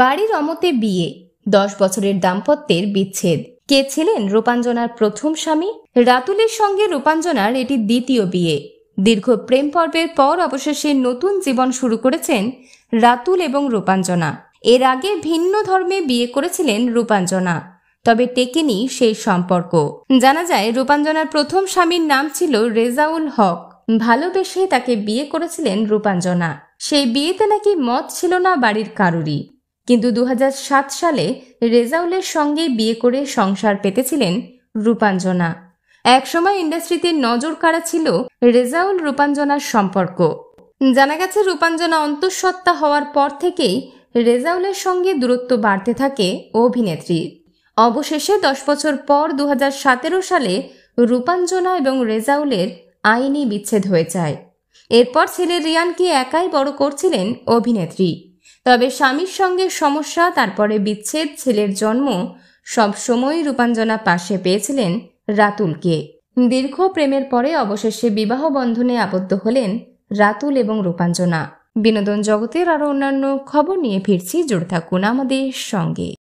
বাড়ির অমতে বিয়ে দশ বছরের দাম্পত্যের বিচ্ছেদ কে ছিলেন রূপাঞ্জনার প্রথম স্বামী রাতুলের সঙ্গে রূপাঞ্জনার এটি দ্বিতীয় বিয়ে দীর্ঘ প্রেম পর্বের পর অবশেষে নতুন জীবন শুরু করেছেন রাতুল এবং রূপাঞ্জনা এর আগে ভিন্ন ধর্মে বিয়ে করেছিলেন রূপাঞ্জনা তবে টেকেনি সেই সম্পর্ক জানা যায় রূপাঞ্জনার প্রথম স্বামীর নাম ছিল রেজাউল হক ভালোবেসে তাকে বিয়ে করেছিলেন রূপাঞ্জনা সেই বিয়েতে নাকি মত ছিল না বাড়ির কারুরই কিন্তু দু সালে রেজাউলের সঙ্গে বিয়ে করে সংসার পেতেছিলেন রূপাঞ্জনা একসময় ইন্ডাস্ট্রিতে নজর কাড়া ছিল রেজাউল রূপাঞ্জনার সম্পর্ক জানা গেছে রূপাঞ্জনা অন্তঃসত্ত্বা হওয়ার পর থেকেই রেজাউলের সঙ্গে দূরত্ব বাড়তে থাকে অভিনেত্রীর অবশেষে দশ বছর পর দু সালে রূপাঞ্জনা এবং রেজাউলের আইনি বিচ্ছেদ হয়ে যায় এরপর ছেলে রিয়ানকে একাই বড় করছিলেন অভিনেত্রী তবে স্বামীর সঙ্গে সমস্যা তারপরে বিচ্ছেদ ছেলের জন্ম সব সময় রূপাঞ্জনা পাশে পেয়েছিলেন রাতুলকে দীর্ঘ প্রেমের পরে অবশেষে বিবাহ বন্ধনে আবদ্ধ হলেন রাতুল এবং রূপাঞ্জনা বিনোদন জগতের আরও অন্যান্য খবর নিয়ে ফিরছি জোর থাকুন আমাদের সঙ্গে